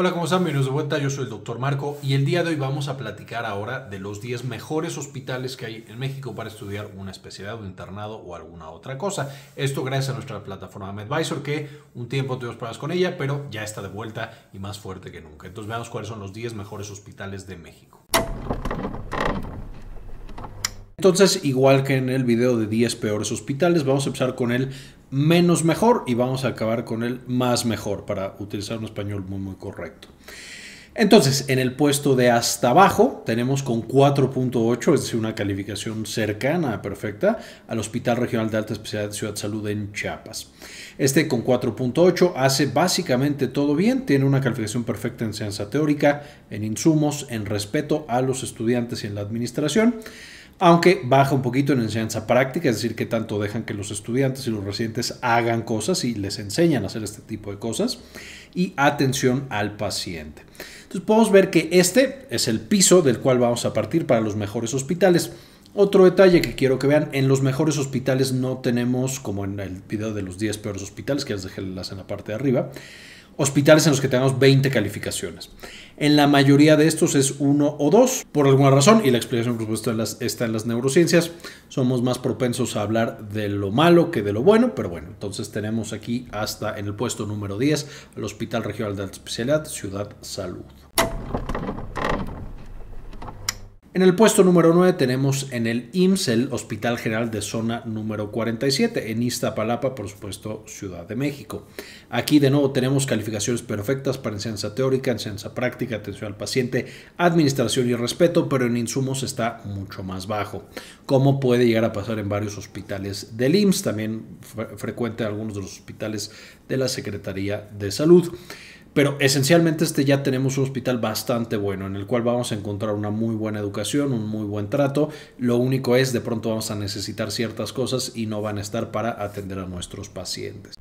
Hola, ¿cómo están? Bienvenidos de vuelta. Yo soy el doctor Marco y el día de hoy vamos a platicar ahora de los 10 mejores hospitales que hay en México para estudiar una especialidad, un internado o alguna otra cosa. Esto gracias a nuestra plataforma MedVisor que un tiempo tuvimos problemas con ella, pero ya está de vuelta y más fuerte que nunca. Entonces veamos cuáles son los 10 mejores hospitales de México. Entonces, igual que en el video de 10 peores hospitales, vamos a empezar con el menos mejor y vamos a acabar con el más mejor para utilizar un español muy muy correcto. Entonces, en el puesto de hasta abajo tenemos con 4.8, es decir, una calificación cercana perfecta al Hospital Regional de Alta Especialidad de Ciudad Salud en Chiapas. Este con 4.8 hace básicamente todo bien, tiene una calificación perfecta en ciencia teórica, en insumos, en respeto a los estudiantes y en la administración aunque baja un poquito en enseñanza práctica, es decir, que tanto dejan que los estudiantes y los residentes hagan cosas y les enseñan a hacer este tipo de cosas, y atención al paciente. Entonces podemos ver que este es el piso del cual vamos a partir para los mejores hospitales. Otro detalle que quiero que vean, en los mejores hospitales no tenemos, como en el video de los 10 peores hospitales, que ya les dejé en la parte de arriba, hospitales en los que tenemos 20 calificaciones. En la mayoría de estos es uno o dos, por alguna razón, y la explicación por supuesto está en las neurociencias. Somos más propensos a hablar de lo malo que de lo bueno, pero bueno, entonces tenemos aquí hasta en el puesto número 10 el Hospital Regional de Alta Especialidad, Ciudad Salud. En el puesto número 9 tenemos en el IMSS, el Hospital General de Zona número 47, en Iztapalapa, por supuesto, Ciudad de México. Aquí de nuevo tenemos calificaciones perfectas para enseñanza teórica, enseñanza práctica, atención al paciente, administración y respeto, pero en insumos está mucho más bajo, como puede llegar a pasar en varios hospitales del IMSS, también frecuente algunos de los hospitales de la Secretaría de Salud. Pero esencialmente este ya tenemos un hospital bastante bueno en el cual vamos a encontrar una muy buena educación, un muy buen trato. Lo único es de pronto vamos a necesitar ciertas cosas y no van a estar para atender a nuestros pacientes.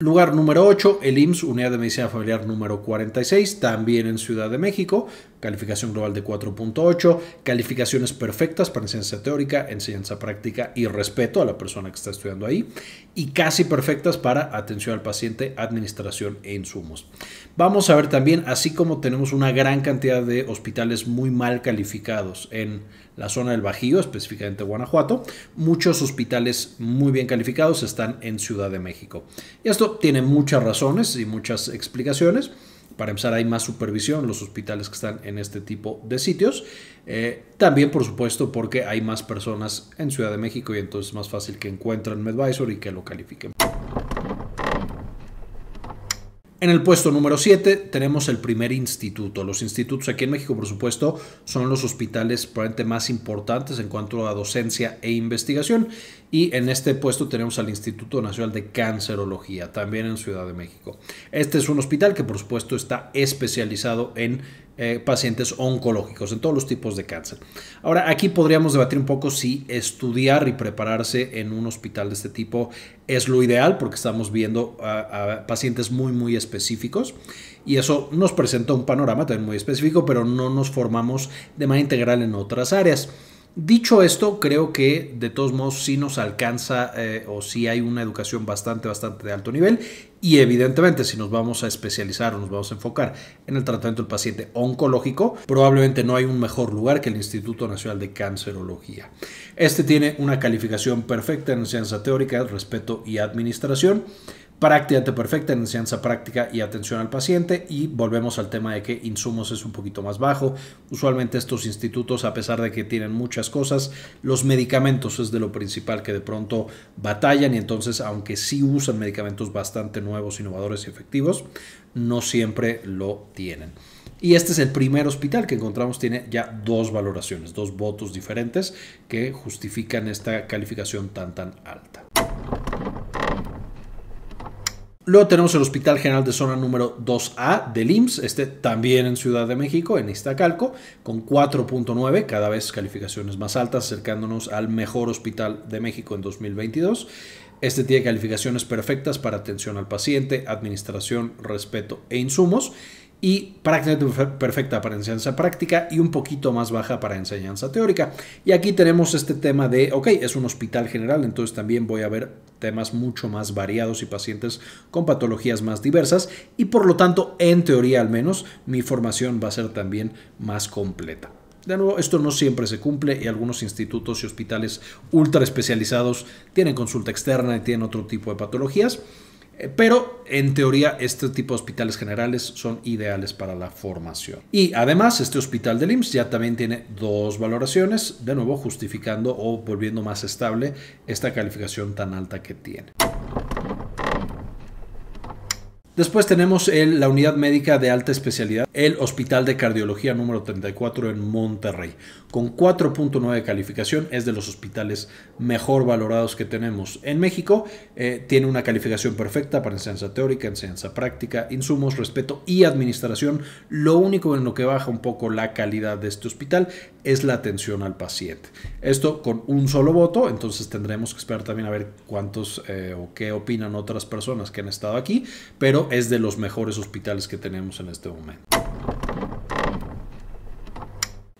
Lugar número 8, el IMSS, Unidad de Medicina Familiar número 46, también en Ciudad de México calificación global de 4.8, calificaciones perfectas para enseñanza teórica, enseñanza práctica y respeto a la persona que está estudiando ahí, y casi perfectas para atención al paciente, administración e insumos. Vamos a ver también, así como tenemos una gran cantidad de hospitales muy mal calificados en la zona del Bajío, específicamente Guanajuato, muchos hospitales muy bien calificados están en Ciudad de México. Y esto tiene muchas razones y muchas explicaciones. Para empezar, hay más supervisión los hospitales que están en este tipo de sitios. Eh, también, por supuesto, porque hay más personas en Ciudad de México y entonces es más fácil que encuentren MedVisor y que lo califiquen. En el puesto número 7 tenemos el primer instituto. Los institutos aquí en México, por supuesto, son los hospitales probablemente más importantes en cuanto a docencia e investigación. Y en este puesto tenemos al Instituto Nacional de Cancerología, también en Ciudad de México. Este es un hospital que, por supuesto, está especializado en eh, pacientes oncológicos, en todos los tipos de cáncer. Ahora, aquí podríamos debatir un poco si estudiar y prepararse en un hospital de este tipo es lo ideal, porque estamos viendo a, pacientes muy, muy específicos y eso nos presenta un panorama también muy específico, pero no nos formamos de manera integral en otras áreas. Dicho esto, creo que de todos modos si nos alcanza eh, o si hay una educación bastante, bastante de alto nivel y evidentemente, si nos vamos a especializar o nos vamos a enfocar en el tratamiento del paciente oncológico, probablemente no hay un mejor lugar que el Instituto Nacional de Cancerología. Este tiene una calificación perfecta en ciencia teórica, respeto y administración prácticamente perfecta en enseñanza práctica y atención al paciente y volvemos al tema de que insumos es un poquito más bajo. Usualmente estos institutos, a pesar de que tienen muchas cosas, los medicamentos es de lo principal que de pronto batallan y entonces aunque sí usan medicamentos bastante nuevos, innovadores y efectivos, no siempre lo tienen. Y este es el primer hospital que encontramos, tiene ya dos valoraciones, dos votos diferentes que justifican esta calificación tan tan alta. Luego tenemos el Hospital General de Zona número 2A del IMSS, este también en Ciudad de México, en Iztacalco, con 4.9, cada vez calificaciones más altas, acercándonos al mejor hospital de México en 2022. Este tiene calificaciones perfectas para atención al paciente, administración, respeto e insumos y prácticamente perfecta para enseñanza práctica y un poquito más baja para enseñanza teórica. Y aquí tenemos este tema de, ok, es un hospital general, entonces también voy a ver temas mucho más variados y pacientes con patologías más diversas y por lo tanto, en teoría al menos, mi formación va a ser también más completa. De nuevo, esto no siempre se cumple y algunos institutos y hospitales ultra especializados tienen consulta externa y tienen otro tipo de patologías. Eh, pero en teoría este tipo de hospitales generales son ideales para la formación. Y además este hospital del IMSS ya también tiene dos valoraciones, de nuevo justificando o volviendo más estable esta calificación tan alta que tiene. Después tenemos la unidad médica de alta especialidad, el Hospital de Cardiología número 34 en Monterrey. Con 4.9 de calificación es de los hospitales mejor valorados que tenemos en México. Eh, tiene una calificación perfecta para enseñanza teórica, enseñanza práctica, insumos, respeto y administración. Lo único en lo que baja un poco la calidad de este hospital es la atención al paciente. Esto con un solo voto, entonces tendremos que esperar también a ver cuántos eh, o qué opinan otras personas que han estado aquí, pero es de los mejores hospitales que tenemos en este momento.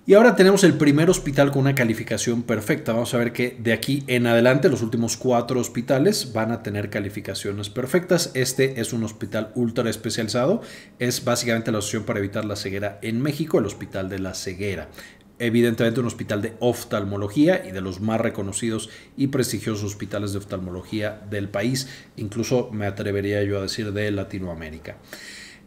Y ahora tenemos el primer hospital con una calificación perfecta. Vamos a ver que de aquí en adelante los últimos cuatro hospitales van a tener calificaciones perfectas. Este es un hospital ultra especializado. Es básicamente la opción para evitar la ceguera en México, el Hospital de la Ceguera evidentemente un hospital de oftalmología y de los más reconocidos y prestigiosos hospitales de oftalmología del país, incluso me atrevería yo a decir de Latinoamérica.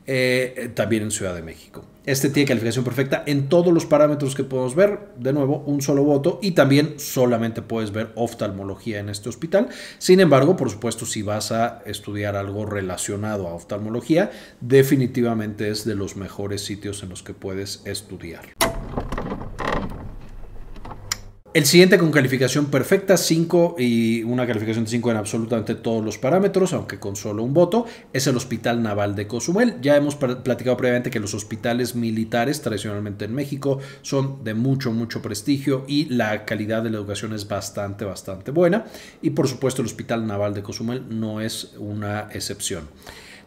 Eh, eh, también en Ciudad de México. Este tiene calificación perfecta en todos los parámetros que podemos ver. De nuevo, un solo voto y también solamente puedes ver oftalmología en este hospital. Sin embargo, por supuesto, si vas a estudiar algo relacionado a oftalmología, definitivamente es de los mejores sitios en los que puedes estudiar. El siguiente con calificación perfecta, 5 y una calificación de 5 en absolutamente todos los parámetros, aunque con solo un voto, es el Hospital Naval de Cozumel. Ya hemos platicado previamente que los hospitales militares tradicionalmente en México son de mucho, mucho prestigio y la calidad de la educación es bastante, bastante buena. Y por supuesto el Hospital Naval de Cozumel no es una excepción.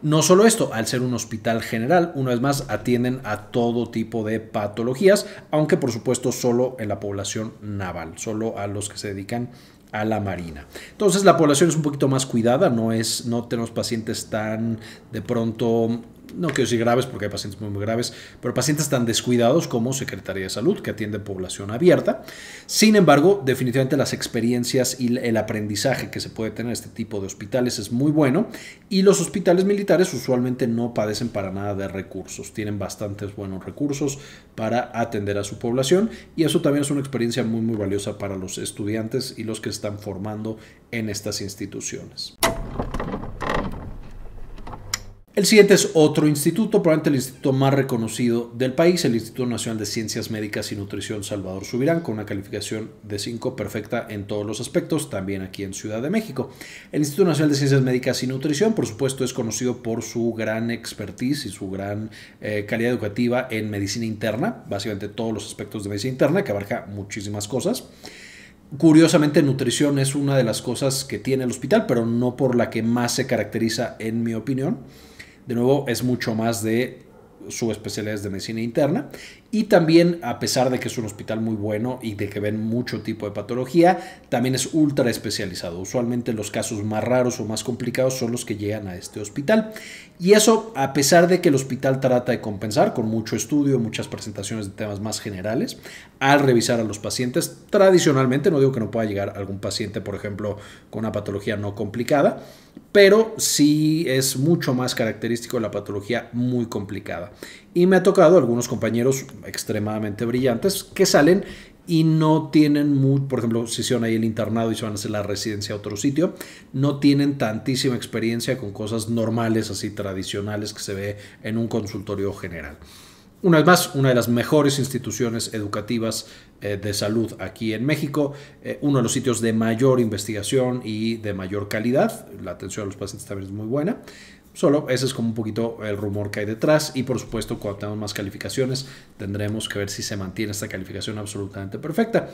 No solo esto, al ser un hospital general, una vez más atienden a todo tipo de patologías, aunque por supuesto solo en la población naval, solo a los que se dedican a la marina. Entonces la población es un poquito más cuidada, no es no tenemos pacientes tan de pronto no quiero decir graves porque hay pacientes muy, graves, pero pacientes tan descuidados como Secretaría de Salud, que atiende población abierta. Sin embargo, definitivamente las experiencias y el aprendizaje que se puede tener en este tipo de hospitales es muy bueno y los hospitales militares usualmente no padecen para nada de recursos, tienen bastantes buenos recursos para atender a su población y eso también es una experiencia muy, muy valiosa para los estudiantes y los que están formando en estas instituciones. El siguiente es otro instituto, probablemente el instituto más reconocido del país, el Instituto Nacional de Ciencias Médicas y Nutrición Salvador Subirán, con una calificación de 5 perfecta en todos los aspectos, también aquí en Ciudad de México. El Instituto Nacional de Ciencias Médicas y Nutrición, por supuesto, es conocido por su gran expertise y su gran eh, calidad educativa en medicina interna, básicamente todos los aspectos de medicina interna, que abarca muchísimas cosas. Curiosamente, nutrición es una de las cosas que tiene el hospital, pero no por la que más se caracteriza, en mi opinión. De nuevo, es mucho más de su especialidad de medicina interna y también, a pesar de que es un hospital muy bueno y de que ven mucho tipo de patología, también es ultra especializado. Usualmente los casos más raros o más complicados son los que llegan a este hospital. Y eso, a pesar de que el hospital trata de compensar con mucho estudio, muchas presentaciones de temas más generales, al revisar a los pacientes, tradicionalmente, no digo que no pueda llegar algún paciente, por ejemplo, con una patología no complicada, pero sí es mucho más característico la patología muy complicada. Y me ha tocado algunos compañeros extremadamente brillantes que salen y no tienen, por ejemplo, si se ahí el internado y se van a hacer la residencia a otro sitio, no tienen tantísima experiencia con cosas normales, así tradicionales que se ve en un consultorio general. Una vez más, una de las mejores instituciones educativas eh, de salud aquí en México, eh, uno de los sitios de mayor investigación y de mayor calidad, la atención a los pacientes también es muy buena. Solo ese es como un poquito el rumor que hay detrás y por supuesto cuando tengamos más calificaciones tendremos que ver si se mantiene esta calificación absolutamente perfecta.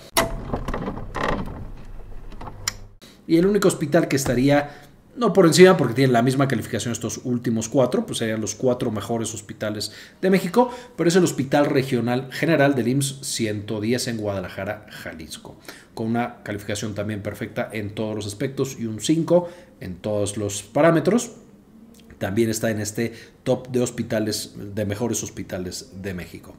Y el único hospital que estaría no por encima, porque tienen la misma calificación estos últimos cuatro, pues serían los cuatro mejores hospitales de México, pero es el Hospital Regional General del IMSS 110 en Guadalajara, Jalisco, con una calificación también perfecta en todos los aspectos y un 5 en todos los parámetros, también está en este top de hospitales, de mejores hospitales de México.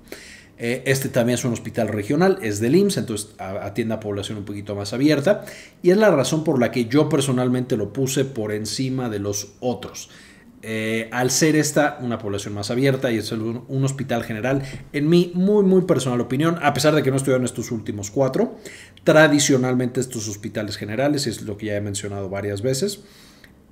Eh, este también es un hospital regional, es del IMSS, entonces atiende a población un poquito más abierta y es la razón por la que yo personalmente lo puse por encima de los otros. Eh, al ser esta una población más abierta y es un, hospital general, en mi muy, muy personal opinión, a pesar de que no en estos últimos cuatro, tradicionalmente estos hospitales generales, es lo que ya he mencionado varias veces,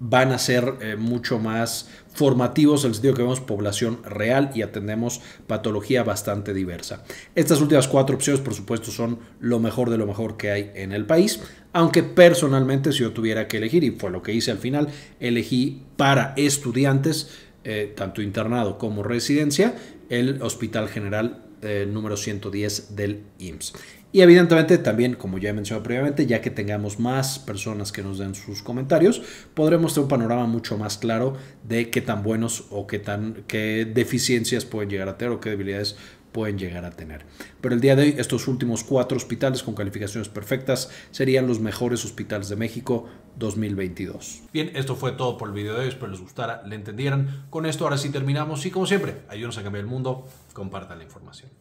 van a ser eh, mucho más formativos en el sentido que vemos población real y atendemos patología bastante diversa. Estas últimas cuatro opciones, por supuesto, son lo mejor de lo mejor que hay en el país, aunque personalmente si yo tuviera que elegir, y fue lo que hice al final, elegí para estudiantes, eh, tanto internado como residencia, el Hospital General eh, número 110 del IMSS. Y evidentemente también, como ya he mencionado previamente, ya que tengamos más personas que nos den sus comentarios, podremos tener un panorama mucho más claro de qué tan buenos o qué tan qué deficiencias pueden llegar a tener o qué debilidades pueden llegar a tener. Pero el día de hoy, estos últimos cuatro hospitales con calificaciones perfectas serían los mejores hospitales de México 2022. Bien, esto fue todo por el video de hoy. Espero les gustara, le entendieran. Con esto ahora sí terminamos y como siempre, ayúdenos a cambiar el mundo, compartan la información.